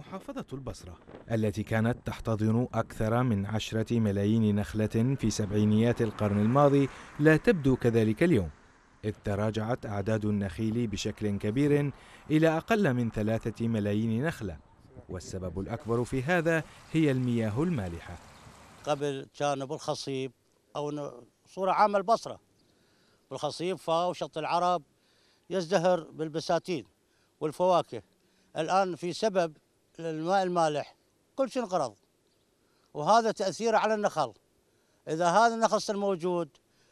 محافظة البصرة التي كانت تحتضن أكثر من عشرة ملايين نخلة في سبعينيات القرن الماضي لا تبدو كذلك اليوم إذ تراجعت أعداد النخيل بشكل كبير إلى أقل من ثلاثة ملايين نخلة والسبب الأكبر في هذا هي المياه المالحة قبل كان بالخصيب أو صورة عامة البصرة بالخصيب فا وشط العرب يزدهر بالبساتين والفواكه الآن في سبب للماء المالح كل شيء انقرض وهذا تأثيره على النخل إذا هذا النخل صار موجود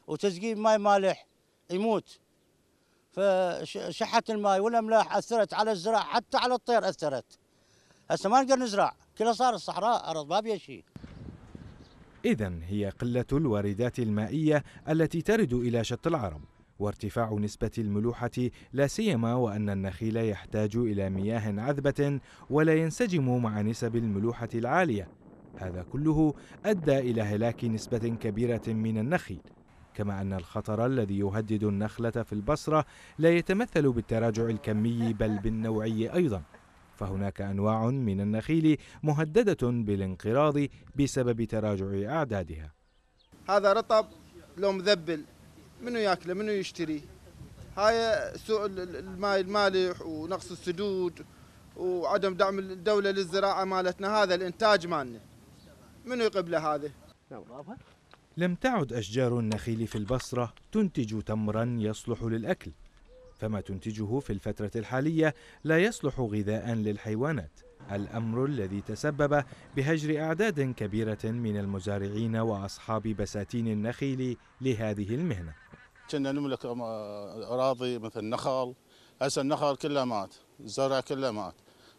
وتسقيه ماء مالح يموت فشحة الماء والأملاح أثرت على الزراعة حتى على الطير أثرت هسه ما نقدر نزرع كله صار الصحراء أرض ما بيها شيء إذا هي قلة الواردات المائية التي ترد إلى شط العرب وارتفاع نسبة الملوحة لا سيما وأن النخيل يحتاج إلى مياه عذبة ولا ينسجم مع نسب الملوحة العالية هذا كله أدى إلى هلاك نسبة كبيرة من النخيل كما أن الخطر الذي يهدد النخلة في البصرة لا يتمثل بالتراجع الكمي بل بالنوعي أيضا فهناك أنواع من النخيل مهددة بالانقراض بسبب تراجع أعدادها هذا رطب لو مذبل منو ياكله منو يشتري هاي سوء الماي المالح ونقص السدود وعدم دعم الدولة للزراعة مالتنا هذا الإنتاج مالنا منو يقبله هذا لم تعد أشجار النخيل في البصرة تنتج تمرا يصلح للأكل فما تنتجه في الفترة الحالية لا يصلح غذاء للحيوانات الأمر الذي تسبب بهجر أعداد كبيرة من المزارعين وأصحاب بساتين النخيل لهذه المهنة كنا نملك أراضي مثل نخل هسه النخل كله مات الزرع كله مات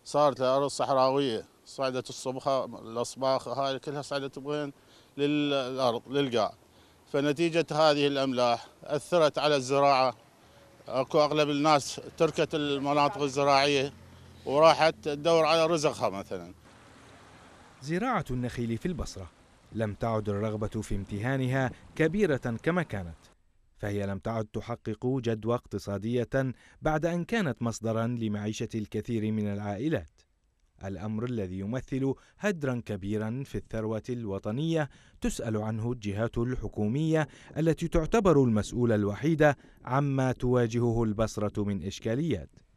صارت الأرض صحراوية صعدت الصبخة الأصباخ هاي كلها صعدت وين للأرض للقاع فنتيجة هذه الأملاح أثرت على الزراعة أكو أغلب الناس تركت المناطق الزراعية وراحت تدور على رزقها مثلا زراعة النخيل في البصرة لم تعد الرغبة في امتهانها كبيرة كما كانت فهي لم تعد تحقق جدوى اقتصادية بعد أن كانت مصدرا لمعيشة الكثير من العائلات الأمر الذي يمثل هدرا كبيرا في الثروة الوطنية تسأل عنه الجهات الحكومية التي تعتبر المسؤولة الوحيدة عما تواجهه البصرة من إشكاليات